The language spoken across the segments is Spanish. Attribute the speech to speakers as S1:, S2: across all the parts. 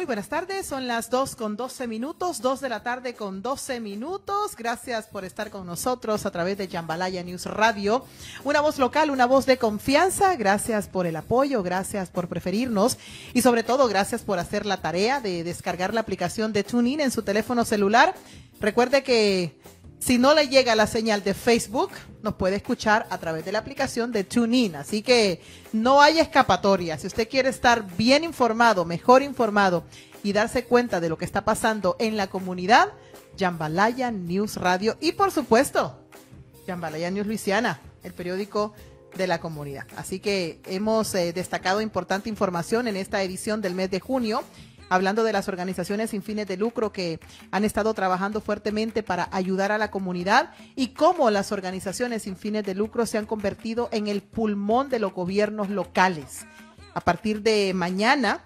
S1: Muy buenas tardes, son las 2 con 12 minutos, 2 de la tarde con 12 minutos. Gracias por estar con nosotros a través de Jambalaya News Radio. Una voz local, una voz de confianza. Gracias por el apoyo, gracias por preferirnos y sobre todo gracias por hacer la tarea de descargar la aplicación de TuneIn en su teléfono celular. Recuerde que si no le llega la señal de Facebook, nos puede escuchar a través de la aplicación de TuneIn. Así que no hay escapatoria. Si usted quiere estar bien informado, mejor informado y darse cuenta de lo que está pasando en la comunidad, Yambalaya News Radio y por supuesto, Jambalaya News Luisiana, el periódico de la comunidad. Así que hemos eh, destacado importante información en esta edición del mes de junio hablando de las organizaciones sin fines de lucro que han estado trabajando fuertemente para ayudar a la comunidad y cómo las organizaciones sin fines de lucro se han convertido en el pulmón de los gobiernos locales. A partir de mañana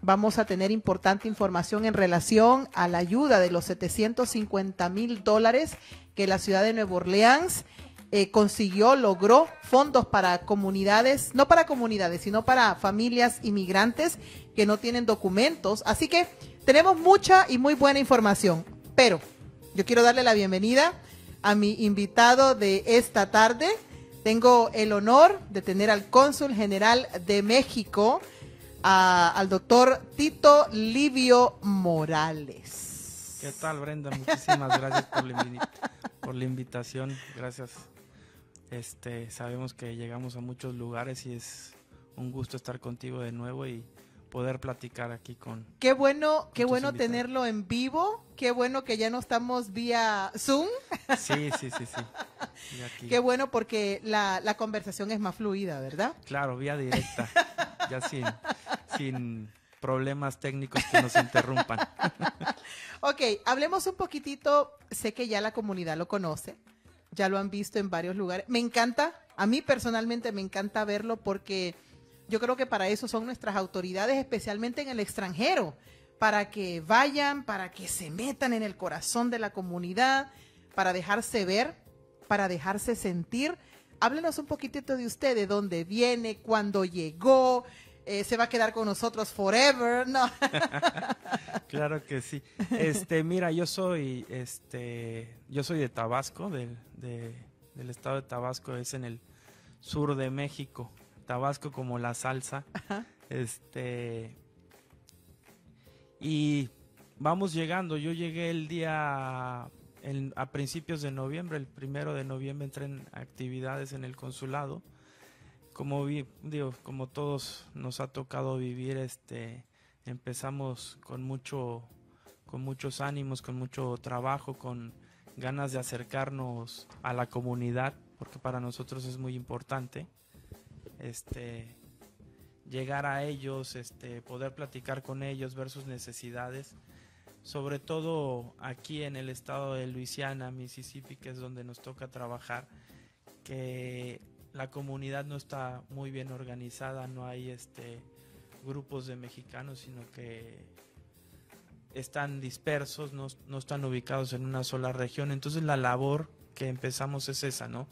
S1: vamos a tener importante información en relación a la ayuda de los 750 mil dólares que la ciudad de Nueva Orleans eh, consiguió, logró fondos para comunidades, no para comunidades, sino para familias inmigrantes que no tienen documentos. Así que tenemos mucha y muy buena información. Pero yo quiero darle la bienvenida a mi invitado de esta tarde. Tengo el honor de tener al cónsul general de México, al doctor Tito Livio Morales.
S2: ¿Qué tal, Brenda? Muchísimas gracias por por la invitación. Gracias. Este, sabemos que llegamos a muchos lugares y es un gusto estar contigo de nuevo y poder platicar aquí con Qué bueno, qué bueno tenerlo
S1: en vivo, qué bueno que ya no estamos vía Zoom.
S2: Sí, sí, sí, sí. Qué
S1: bueno porque la, conversación es más fluida, ¿verdad?
S2: Claro, vía directa. ya sin, sin problemas técnicos que nos interrumpan.
S1: ok, hablemos un poquitito, sé que ya la comunidad lo conoce, ya lo han visto en varios lugares. Me encanta, a mí personalmente me encanta verlo porque yo creo que para eso son nuestras autoridades, especialmente en el extranjero, para que vayan, para que se metan en el corazón de la comunidad, para dejarse ver, para dejarse sentir. Háblenos un poquitito de usted, de dónde viene, cuándo llegó, eh, se va a quedar con nosotros forever, ¿no?
S2: claro que sí. Este, mira, yo soy, este, yo soy de Tabasco, del, estado de Tabasco, es en el sur de México. Tabasco como la salsa. Este. Y vamos llegando. Yo llegué el día. a principios de noviembre, el primero de noviembre entré en actividades en el consulado como digo, como todos nos ha tocado vivir, este, empezamos con mucho, con muchos ánimos, con mucho trabajo, con ganas de acercarnos a la comunidad, porque para nosotros es muy importante, este, llegar a ellos, este, poder platicar con ellos, ver sus necesidades, sobre todo aquí en el estado de Luisiana, Mississippi, que es donde nos toca trabajar, que la comunidad no está muy bien organizada, no hay este grupos de mexicanos, sino que están dispersos, no, están ubicados en una sola región. Entonces la labor que empezamos es esa, ¿no?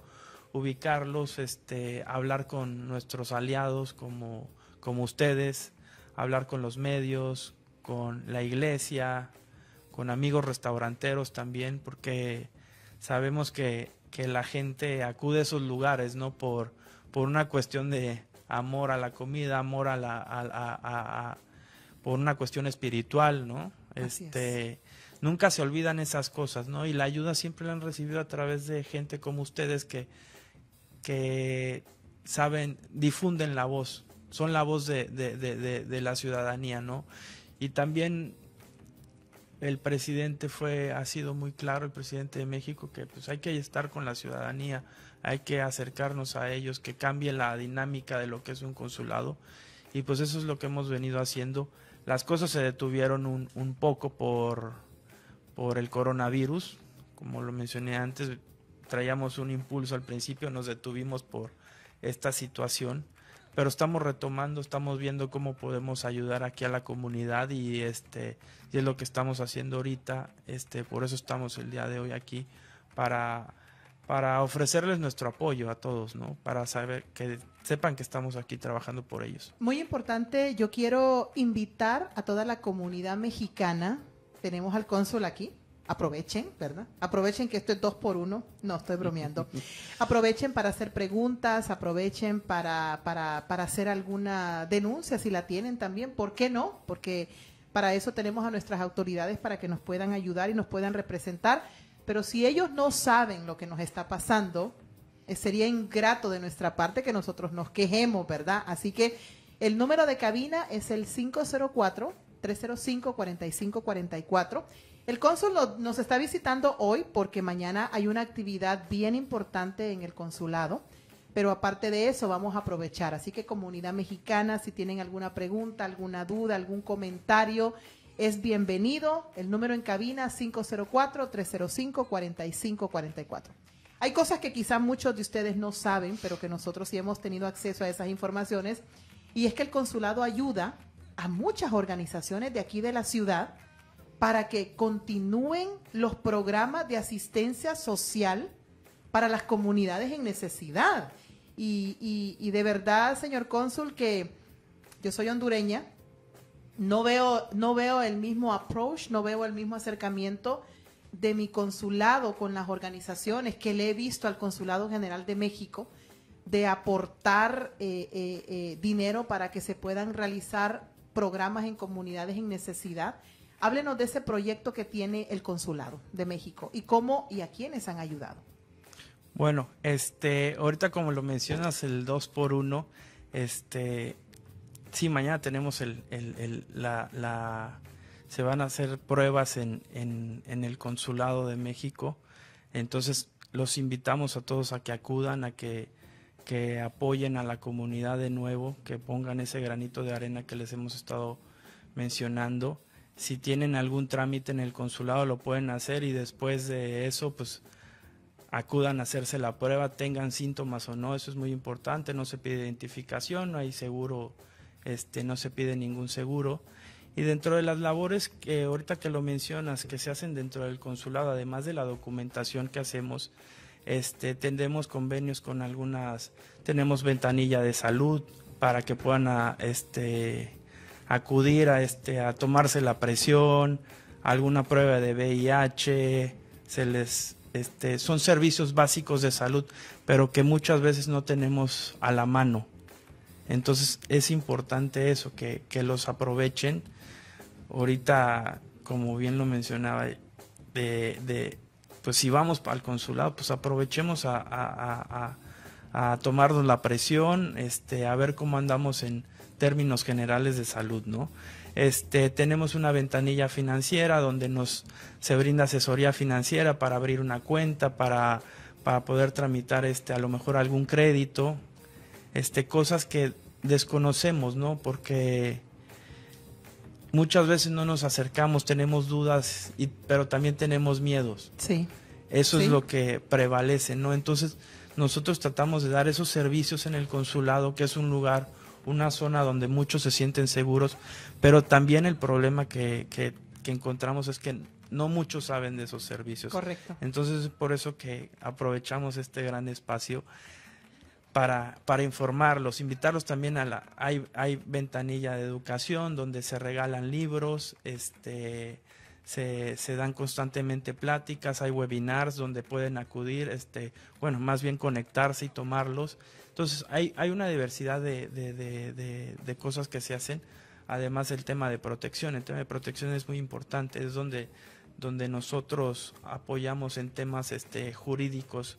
S2: Ubicarlos, este, hablar con nuestros aliados como, como ustedes, hablar con los medios, con la iglesia, con amigos restauranteros también, porque sabemos que que la gente acude a esos lugares, ¿no? Por, por una cuestión de amor a la comida, amor a la... por una cuestión espiritual, ¿no? este, Nunca se olvidan esas cosas, ¿no? Y la ayuda siempre la han recibido a través de gente como ustedes que, que saben, difunden la voz, son la voz de, de, de la ciudadanía, ¿no? Y también el presidente fue ha sido muy claro el presidente de México que pues hay que estar con la ciudadanía hay que acercarnos a ellos que cambie la dinámica de lo que es un consulado y pues eso es lo que hemos venido haciendo las cosas se detuvieron un, un poco por por el coronavirus como lo mencioné antes traíamos un impulso al principio nos detuvimos por esta situación pero estamos retomando, estamos viendo cómo podemos ayudar aquí a la comunidad y este y es lo que estamos haciendo ahorita, este por eso estamos el día de hoy aquí para para ofrecerles nuestro apoyo a todos, ¿no? Para saber que sepan que estamos aquí trabajando por ellos.
S1: Muy importante, yo quiero invitar a toda la comunidad mexicana. Tenemos al cónsul aquí aprovechen, ¿verdad? Aprovechen que esto es dos por uno, no estoy bromeando. Aprovechen para hacer preguntas, aprovechen para, para, hacer alguna denuncia si la tienen también, ¿por qué no? Porque para eso tenemos a nuestras autoridades para que nos puedan ayudar y nos puedan representar, pero si ellos no saben lo que nos está pasando, eh, sería ingrato de nuestra parte que nosotros nos quejemos, ¿verdad? Así que el número de cabina es el 504 305 4544 el cónsul nos está visitando hoy porque mañana hay una actividad bien importante en el consulado, pero aparte de eso vamos a aprovechar. Así que comunidad mexicana, si tienen alguna pregunta, alguna duda, algún comentario, es bienvenido. El número en cabina 504-305-4544. Hay cosas que quizá muchos de ustedes no saben, pero que nosotros sí hemos tenido acceso a esas informaciones, y es que el consulado ayuda a muchas organizaciones de aquí de la ciudad para que continúen los programas de asistencia social para las comunidades en necesidad. Y, de verdad, señor cónsul, que yo soy hondureña, no veo, no veo el mismo approach, no veo el mismo acercamiento de mi consulado con las organizaciones que le he visto al Consulado General de México de aportar eh, eh, eh, dinero para que se puedan realizar programas en comunidades en necesidad Háblenos de ese proyecto que tiene el Consulado de México y cómo y a quiénes han ayudado.
S2: Bueno, este, ahorita como lo mencionas, el 2 por 1 este, sí, mañana tenemos el, el la, la, se van a hacer pruebas en, en el Consulado de México, entonces los invitamos a todos a que acudan, a que, que apoyen a la comunidad de nuevo, que pongan ese granito de arena que les hemos estado mencionando si tienen algún trámite en el consulado lo pueden hacer y después de eso pues acudan a hacerse la prueba, tengan síntomas o no, eso es muy importante, no se pide identificación, no hay seguro, este, no se pide ningún seguro. Y dentro de las labores que ahorita que lo mencionas, que se hacen dentro del consulado, además de la documentación que hacemos, este, tendemos convenios con algunas, tenemos ventanilla de salud para que puedan ah, este, acudir a, este, a tomarse la presión, alguna prueba de VIH, se les, este, son servicios básicos de salud, pero que muchas veces no tenemos a la mano. Entonces es importante eso, que, que los aprovechen. Ahorita, como bien lo mencionaba, de, de pues si vamos al consulado, pues aprovechemos a, a, a, tomarnos la presión, este, a ver cómo andamos en, términos generales de salud, ¿no? Este, tenemos una ventanilla financiera donde nos se brinda asesoría financiera para abrir una cuenta, para, para poder tramitar este, a lo mejor algún crédito, este, cosas que desconocemos, ¿no? Porque muchas veces no nos acercamos, tenemos dudas, y, pero también tenemos miedos. Sí. Eso es lo que prevalece, ¿no? Entonces, nosotros tratamos de dar esos servicios en el consulado, que es un lugar una zona donde muchos se sienten seguros, pero también el problema que, encontramos es que no muchos saben de esos servicios. Correcto. Entonces, por eso que aprovechamos este gran espacio para, informarlos, invitarlos también a la... Hay, ventanilla de educación donde se regalan libros, este... Se, dan constantemente pláticas, hay webinars donde pueden acudir, este, bueno, más bien conectarse y tomarlos. Entonces, hay, una diversidad de, cosas que se hacen. Además, el tema de protección. El tema de protección es muy importante. Es donde, donde nosotros apoyamos en temas este, jurídicos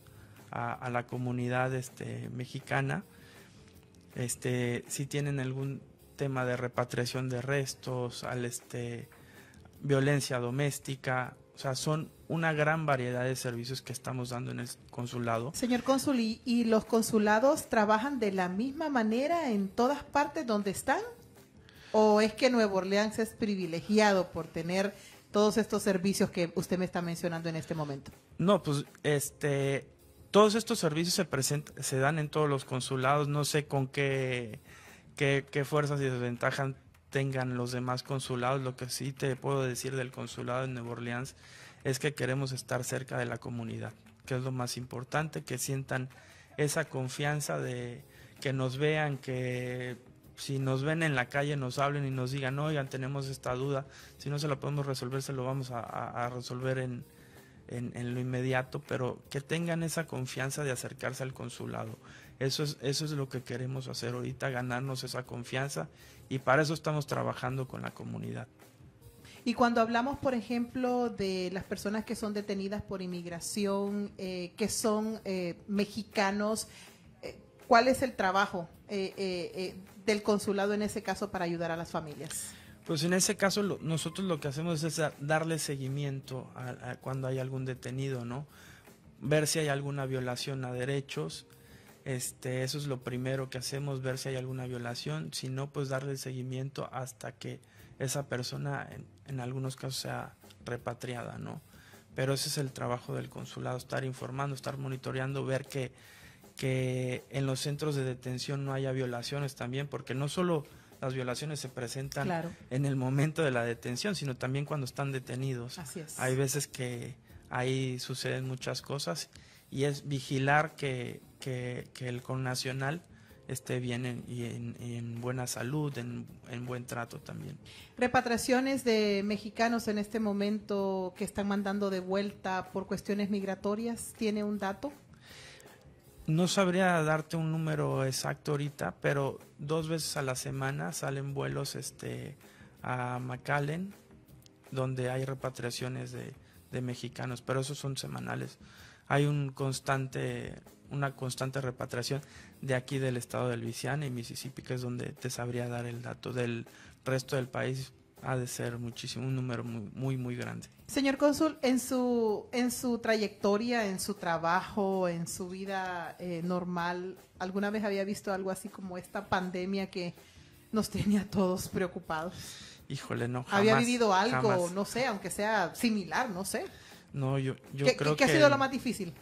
S2: a, la comunidad este, mexicana. Este, si tienen algún tema de repatriación de restos, al este, violencia doméstica, o sea, son una gran variedad de servicios que estamos dando en el consulado. Señor cónsul, ¿y, los
S1: consulados trabajan de la misma manera en todas partes donde están? ¿O es que Nuevo Orleans es privilegiado por tener todos estos servicios que usted me está mencionando en este momento?
S2: No, pues este, todos estos servicios se, se dan en todos los consulados. No sé con qué, qué, fuerzas y desventajas tengan los demás consulados. Lo que sí te puedo decir del consulado de Nueva Orleans es que queremos estar cerca de la comunidad, que es lo más importante, que sientan esa confianza de que nos vean, que si nos ven en la calle nos hablen y nos digan, oigan, tenemos esta duda, si no se la podemos resolver, se lo vamos a, resolver en, en, lo inmediato, pero que tengan esa confianza de acercarse al consulado. Eso es, eso es lo que queremos hacer ahorita, ganarnos esa confianza y para eso estamos trabajando con la comunidad.
S1: Y cuando hablamos, por ejemplo, de las personas que son detenidas por inmigración, eh, que son eh, mexicanos, eh, ¿cuál es el trabajo del consulado en ese caso para ayudar a las familias?
S2: Pues en ese caso nosotros lo que hacemos es darle seguimiento cuando hay algún detenido, ¿no? Ver si hay alguna violación a derechos, este, eso es lo primero que hacemos, ver si hay alguna violación, si no, pues darle seguimiento hasta que esa persona en algunos casos sea repatriada, ¿no? Pero ese es el trabajo del consulado, estar informando, estar monitoreando, ver que, que en los centros de detención no haya violaciones también, porque no solo las violaciones se presentan en el momento de la detención, sino también cuando están detenidos. Así es. Hay veces que ahí suceden muchas cosas y es vigilar que, que, que el connacional esté bien y en, buena salud, en, buen trato también.
S1: Repatriaciones de mexicanos en este momento que están mandando de vuelta por cuestiones migratorias, ¿tiene un dato?
S2: No sabría darte un número exacto ahorita, pero dos veces a la semana salen vuelos este, a McAllen, donde hay repatriaciones de, de mexicanos, pero esos son semanales hay un constante, una constante repatriación de aquí del estado de Luisiana y Mississippi, que es donde te sabría dar el dato del resto del país, ha de ser muchísimo, un número muy, muy, grande.
S1: Señor cónsul, en su, en su trayectoria, en su trabajo, en su vida eh, normal, ¿alguna vez había visto algo así como esta pandemia que nos tenía a todos preocupados?
S2: Híjole, no. Jamás, ¿Había vivido algo,
S1: no sé, aunque sea similar, no sé?
S2: No, yo, yo ¿Qué, creo que... ha sido lo más difícil?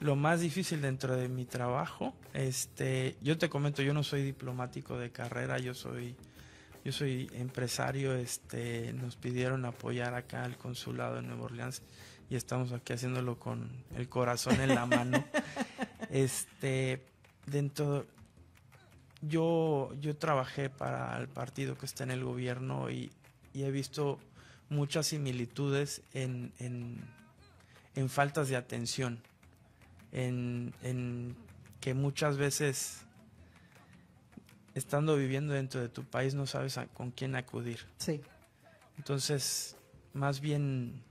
S2: Lo más difícil dentro de mi trabajo, este, yo te comento, yo no soy diplomático de carrera, yo soy, yo soy empresario, este, nos pidieron apoyar acá al consulado en Nueva Orleans y estamos aquí haciéndolo con el corazón en la mano. este, dentro, yo, yo trabajé para el partido que está en el gobierno y he visto muchas similitudes en, en, faltas de atención, en, que muchas veces estando viviendo dentro de tu país no sabes con quién acudir. Sí. Entonces, más bien,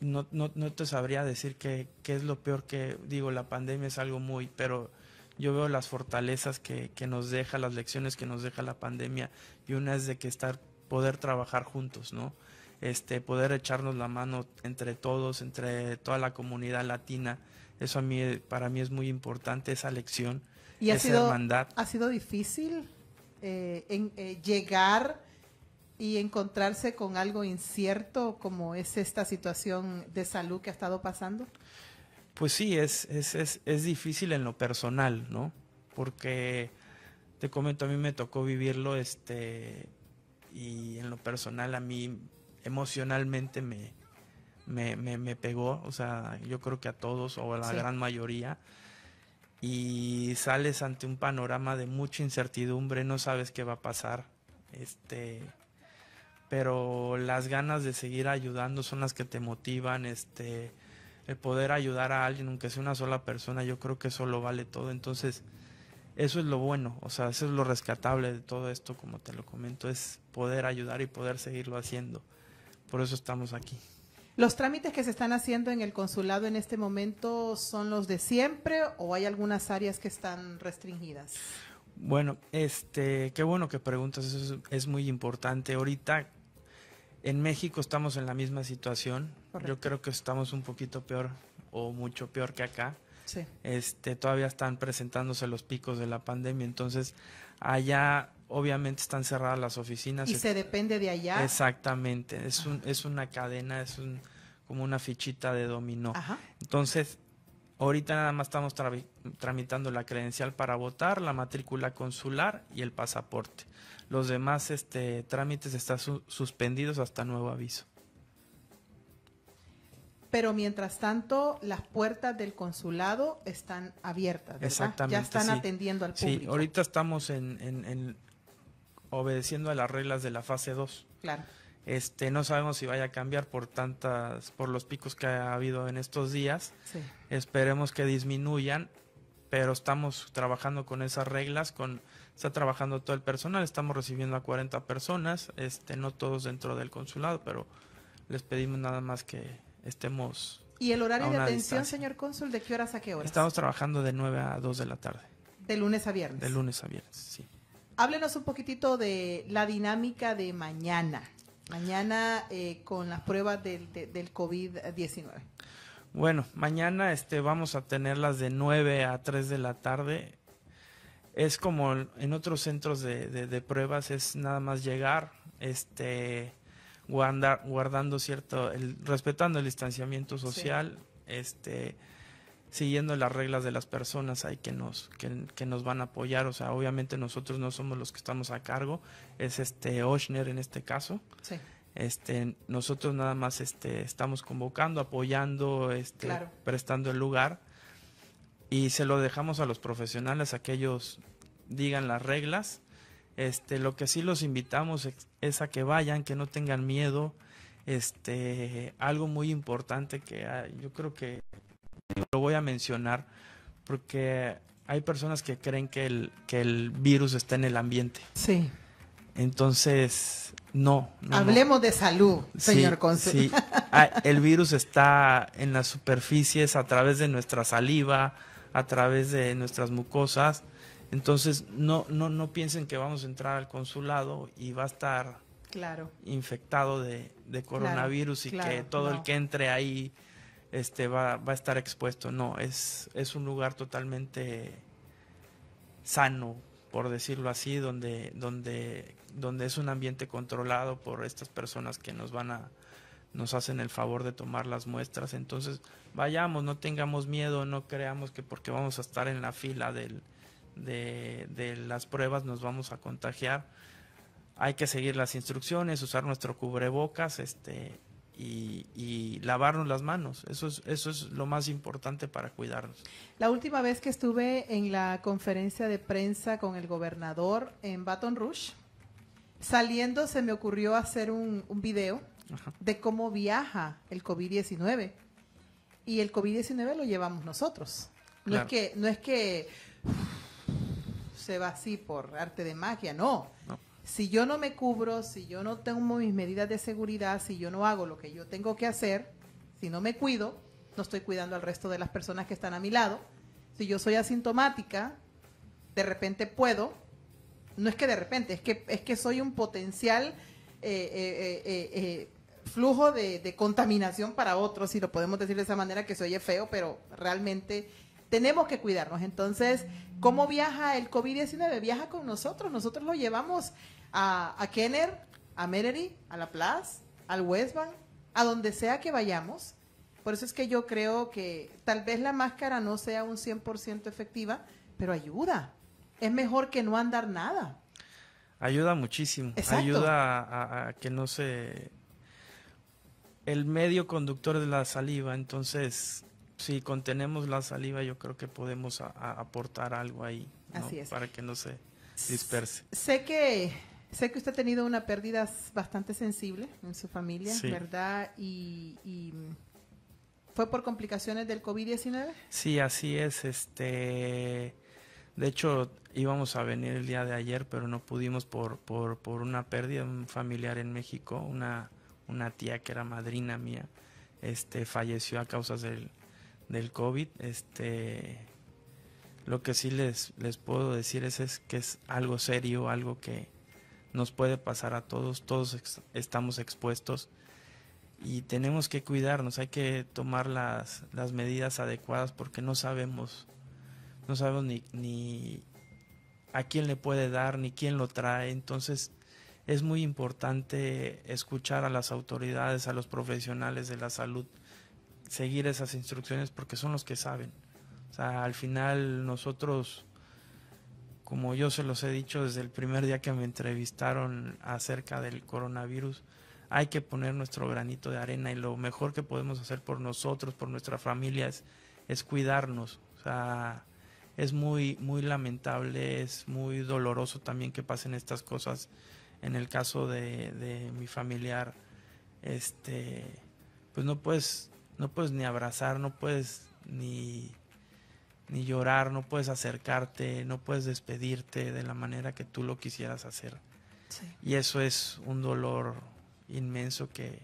S2: no, te sabría decir qué que es lo peor que, digo, la pandemia es algo muy, pero yo veo las fortalezas que, que, nos deja, las lecciones que nos deja la pandemia, y una es de que estar poder trabajar juntos, ¿no? Este, poder echarnos la mano entre todos, entre toda la comunidad latina. Eso a mí, para mí es muy importante, esa lección, ¿Y esa ha sido, hermandad.
S1: ¿Ha sido difícil eh, eh, llegar y encontrarse con algo incierto como es esta situación de salud que ha estado pasando?
S2: Pues sí, es, es, es difícil en lo personal, ¿no? Porque te comento, a mí me tocó vivirlo este, y en lo personal a mí emocionalmente me, me, me, pegó, o sea, yo creo que a todos o a la gran mayoría, y sales ante un panorama de mucha incertidumbre, no sabes qué va a pasar, este, pero las ganas de seguir ayudando son las que te motivan, este, el poder ayudar a alguien, aunque sea una sola persona, yo creo que eso lo vale todo, entonces eso es lo bueno, o sea, eso es lo rescatable de todo esto, como te lo comento, es poder ayudar y poder seguirlo haciendo. Por eso estamos aquí.
S1: ¿Los trámites que se están haciendo en el consulado en este momento son los de siempre o hay algunas áreas que están restringidas?
S2: Bueno, este, qué bueno que preguntas, eso es, muy importante. Ahorita en México estamos en la misma situación. Yo creo que estamos un poquito peor o mucho peor que acá. Este, todavía están presentándose los picos de la pandemia, entonces allá obviamente están cerradas las oficinas. Y se
S1: depende de allá.
S2: Exactamente, es, un, es una cadena, es un, como una fichita de dominó. Entonces, ahorita nada más estamos tramitando la credencial para votar, la matrícula consular y el pasaporte. Los demás este, trámites están suspendidos hasta nuevo aviso.
S1: Pero mientras tanto, las puertas del consulado están abiertas. Ya están atendiendo al público.
S2: Sí, ahorita estamos en, obedeciendo a las reglas de la fase 2. Claro. Este, no sabemos si vaya a cambiar por tantas, por los picos que ha habido en estos días. Sí. Esperemos que disminuyan, pero estamos trabajando con esas reglas, con, está trabajando todo el personal, estamos recibiendo a 40 personas, este, no todos dentro del consulado, pero les pedimos nada más que estemos... ¿Y el horario de atención,
S1: señor cónsul, de qué horas a qué horas? Estamos
S2: trabajando de 9 a 2 de la tarde.
S1: De lunes a viernes. De
S2: lunes a viernes, sí.
S1: Háblenos un poquitito de la dinámica de mañana. Mañana eh, con las pruebas del, del COVID-19.
S2: Bueno, mañana este, vamos a tenerlas de 9 a 3 de la tarde. Es como en otros centros de, de pruebas, es nada más llegar, este, guardando cierto, el, respetando el distanciamiento social, este, siguiendo las reglas de las personas ahí que nos, que, nos van a apoyar. O sea, obviamente nosotros no somos los que estamos a cargo, es este Oshner en este caso. Este, nosotros nada más este, estamos convocando, apoyando, este, prestando el lugar y se lo dejamos a los profesionales a que ellos digan las reglas este, lo que sí los invitamos es a que vayan, que no tengan miedo. Este, algo muy importante que ah, yo creo que lo voy a mencionar porque hay personas que creen que el, el virus está en el ambiente. Sí. Entonces, no. Hablemos de salud, señor sí, Sí. Ah, el virus está en las superficies, a través de nuestra saliva, a través de nuestras mucosas. Entonces, no, no, no piensen que vamos a entrar al consulado y va a estar infectado de, coronavirus y que todo el que entre ahí este, va, va a estar expuesto. No, es, es un lugar totalmente sano, por decirlo así, donde, donde, donde es un ambiente controlado por estas personas que nos van a nos hacen el favor de tomar las muestras. Entonces, vayamos, no tengamos miedo, no creamos que porque vamos a estar en la fila del, de, las pruebas nos vamos a contagiar. Hay que seguir las instrucciones, usar nuestro cubrebocas, este, y, lavarnos las manos. Eso es, eso es lo más importante para cuidarnos.
S1: La última vez que estuve en la conferencia de prensa con el gobernador en Baton Rouge, saliendo se me ocurrió hacer un, video de cómo viaja el COVID-19. Y el COVID-19 lo llevamos nosotros. No es que, no es que se va así por arte de magia, no. Si yo no me cubro, si yo no tengo mis medidas de seguridad, si yo no hago lo que yo tengo que hacer, si no me cuido, no estoy cuidando al resto de las personas que están a mi lado. Si yo soy asintomática, de repente puedo, no es que de repente, es que, es que soy un potencial eh, eh, eh, flujo de, contaminación para otros, si lo podemos decir de esa manera, que se oye feo, pero realmente tenemos que cuidarnos. Entonces, ¿cómo viaja el COVID-19? Viaja con nosotros. Nosotros lo llevamos a, Kenner, a Menery, a La Plaza, al West Bank, a donde sea que vayamos. Por eso es que yo creo que tal vez la máscara no sea un 100% efectiva, pero ayuda. Es mejor que no andar nada.
S2: Ayuda muchísimo. Ayuda a, que no se... El medio conductor de la saliva, entonces si contenemos la saliva, yo creo que podemos aportar algo ahí. Así es. Para que no se disperse.
S1: Sé que, sé que usted ha tenido una pérdida bastante sensible en su familia, ¿verdad? Y, fue por complicaciones del COVID-19.
S2: Sí, así es. Este, de hecho, íbamos a venir el día de ayer, pero no pudimos por, por, por una pérdida familiar en México, una, una tía que era madrina mía. Este, falleció a causas del, del COVID, este, lo que sí les, les puedo decir es, es que es algo serio, algo que nos puede pasar a todos, todos estamos expuestos y tenemos que cuidarnos, hay que tomar las, medidas adecuadas porque no sabemos, no sabemos ni, ni a quién le puede dar, ni quién lo trae, entonces es muy importante escuchar a las autoridades, a los profesionales de la salud, seguir esas instrucciones porque son los que saben. O sea, al final nosotros, como yo se los he dicho desde el primer día que me entrevistaron acerca del coronavirus, hay que poner nuestro granito de arena y lo mejor que podemos hacer por nosotros, por nuestra familia, es, cuidarnos. O sea, es muy, muy lamentable, es muy doloroso también que pasen estas cosas. En el caso de, de mi familiar, este, pues no puedes no puedes ni abrazar, no puedes ni, llorar, no puedes acercarte, no puedes despedirte de la manera que tú lo quisieras hacer. Y eso es un dolor inmenso que,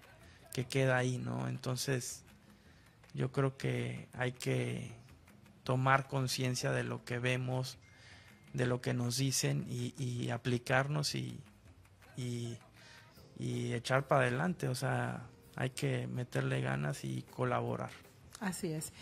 S2: que queda ahí, ¿no? Entonces, yo creo que hay que tomar conciencia de lo que vemos, de lo que nos dicen y, aplicarnos y, y, y echar para adelante. O sea, hay que meterle ganas y colaborar.
S1: Así es.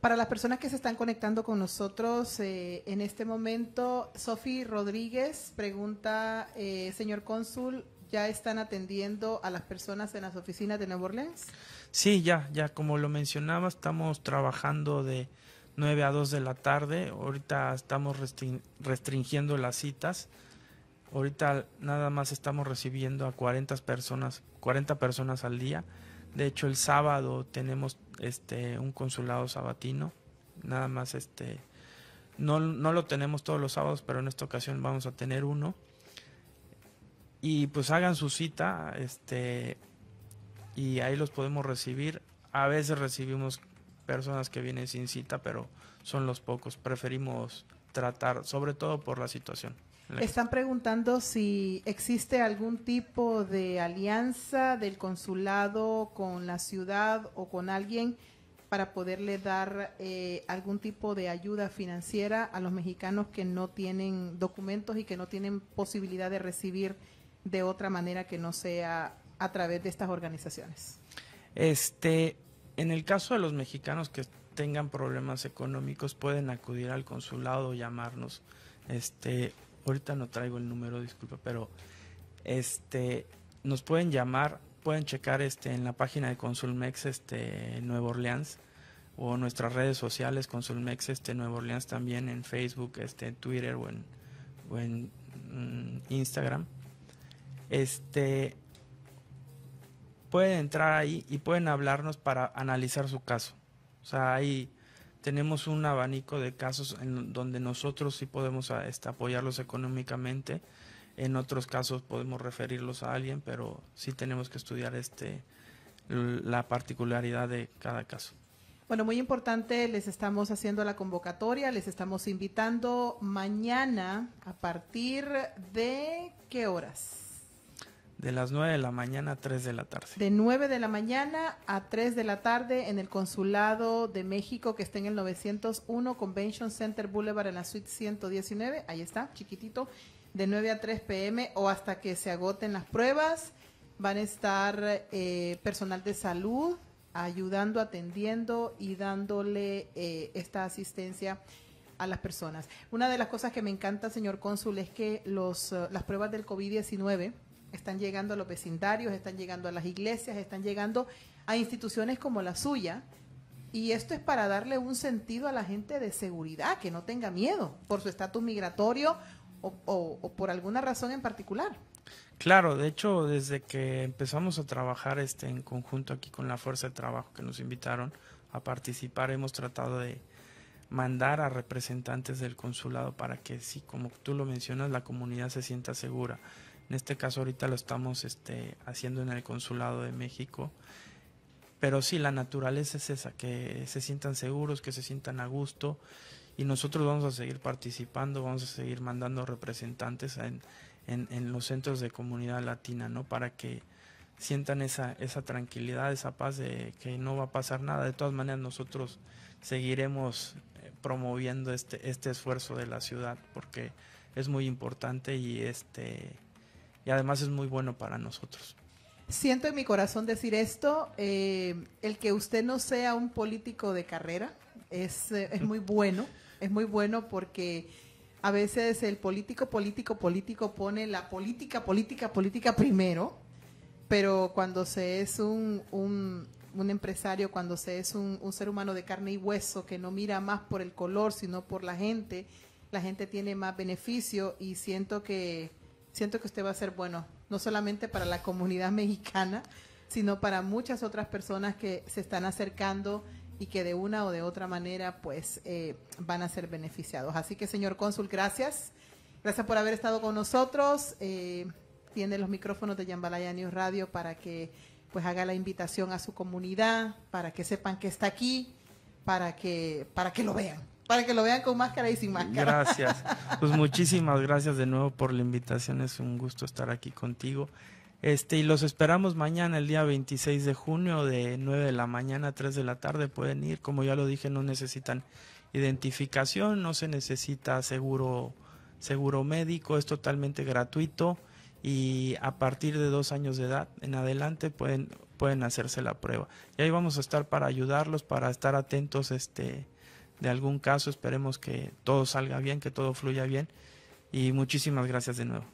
S1: Para las personas que se están conectando con nosotros eh, en este momento, Sofi Rodríguez pregunta, eh, señor cónsul, ¿ya están atendiendo a las personas en las oficinas de Nueva Orleans?
S2: Sí, ya, ya, como lo mencionaba, estamos trabajando de 9 a 2 de la tarde. Ahorita estamos restringiendo las citas Ahorita nada más estamos recibiendo a 40 personas, 40 personas al día. De hecho, el sábado tenemos este un consulado sabatino. Nada más este no, no lo tenemos todos los sábados, pero en esta ocasión vamos a tener uno. Y pues hagan su cita, este y ahí los podemos recibir. A veces recibimos personas que vienen sin cita, pero son los pocos. Preferimos tratar, sobre todo por la situación. Están
S1: preguntando si existe algún tipo de alianza del consulado con la ciudad o con alguien para poderle dar eh, algún tipo de ayuda financiera a los mexicanos que no tienen documentos y que no tienen posibilidad de recibir de otra manera que no sea a través de estas organizaciones.
S2: Este, en el caso de los mexicanos que tengan problemas económicos pueden acudir al consulado o llamarnos. Este, ahorita no traigo el número, disculpa, pero este, nos pueden llamar, pueden checar este, en la página de Consulmex este, Nueva Orleans o nuestras redes sociales, Consulmex este, Nueva Orleans también en Facebook, este, en Twitter o en, mm, Instagram. Este, pueden entrar ahí y pueden hablarnos para analizar su caso. O sea, hay tenemos un abanico de casos en donde nosotros sí podemos ah, este, apoyarlos económicamente. En otros casos podemos referirlos a alguien, pero sí tenemos que estudiar este la particularidad de cada caso. Bueno,
S1: muy importante, les estamos haciendo la convocatoria, les estamos invitando mañana a partir de qué horas?
S2: De las 9 de la mañana a 3 de la tarde.
S1: De 9 de la mañana a 3 de la tarde en el Consulado de México que está en el 901 Convention Center Boulevard en la Suite 119. Ahí está, chiquitito. De 9 a 3 pm o hasta que se agoten las pruebas. Van a estar eh, personal de salud ayudando, atendiendo y dándole eh, esta asistencia a las personas. Una de las cosas que me encanta, señor cónsul, es que los, eh, las pruebas del COVID-19 están llegando a los vecindarios, están llegando a las iglesias, están llegando a instituciones como la suya. Y esto es para darle un sentido a la gente de seguridad, que no tenga miedo por su estatus migratorio o, por alguna razón en particular.
S2: Claro, de hecho, desde que empezamos a trabajar este en conjunto aquí con la fuerza de trabajo que nos invitaron a participar, hemos tratado de mandar a representantes del consulado para que si, como tú lo mencionas, la comunidad se sienta segura. En este caso ahorita lo estamos este, haciendo en el Consulado de México. Pero sí, la naturaleza es esa, que se sientan seguros, que se sientan a gusto. Y nosotros vamos a seguir participando, vamos a seguir mandando representantes en, en, en los centros de comunidad latina, ¿no? Para que sientan esa, esa tranquilidad, esa paz de que no va a pasar nada. De todas maneras, nosotros seguiremos eh, promoviendo este, este esfuerzo de la ciudad porque es muy importante y este y además es muy bueno para nosotros.
S1: Siento en mi corazón decir esto, eh, el que usted no sea un político de carrera es, eh, muy bueno, es muy bueno porque a veces el político, político, político pone la política, política, política primero, pero cuando se es un, empresario, cuando se es un, un ser humano de carne y hueso que no mira más por el color, sino por la gente, la gente tiene más beneficio y siento que siento que usted va a ser bueno, no solamente para la comunidad mexicana, sino para muchas otras personas que se están acercando y que de una o de otra manera pues eh, van a ser beneficiados. Así que señor cónsul, gracias. Gracias por haber estado con nosotros. Eh, tiene los micrófonos de Yambalaya News Radio para que pues haga la invitación a su comunidad, para que sepan que está aquí, para que, para que lo vean para que lo vean con máscara y sin máscara. Gracias.
S2: Pues muchísimas gracias de nuevo por la invitación. Es un gusto estar aquí contigo. Este, y los esperamos mañana, el día 26 de junio, de 9 de la mañana a 3 de la tarde. Pueden ir, como ya lo dije, no necesitan identificación, no se necesita seguro, seguro médico, es totalmente gratuito. Y a partir de dos años de edad en adelante pueden, pueden hacerse la prueba. Y ahí vamos a estar para ayudarlos, para estar atentos, este, de algún caso. Esperemos que todo salga bien, que todo fluya bien. Y muchísimas gracias de nuevo.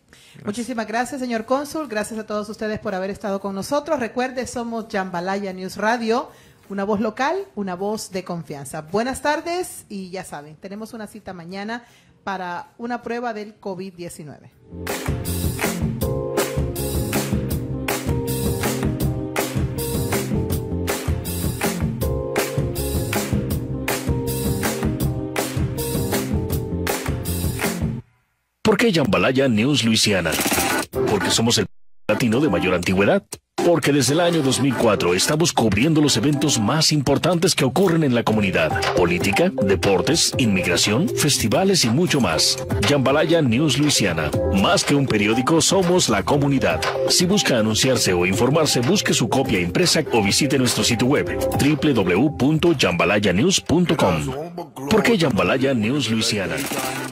S1: Muchísimas gracias, señor cónsul. Gracias a todos ustedes por haber estado con nosotros. Recuerde, somos Jambalaya News Radio, una voz local, una voz de confianza. Buenas tardes y ya saben, tenemos una cita mañana para una prueba del COVID-19.
S2: qué Jambalaya News Luisiana? Porque somos el latino de mayor antigüedad. Porque desde el año 2004 estamos cubriendo los eventos más importantes que ocurren en la comunidad. Política, deportes, inmigración, festivales y mucho más. Jambalaya News Luisiana. Más que un periódico, somos la comunidad. Si busca anunciarse o informarse, busque su copia impresa o visite nuestro sitio web www.jambalayanews.com. ¿Por qué Jambalaya News Luisiana?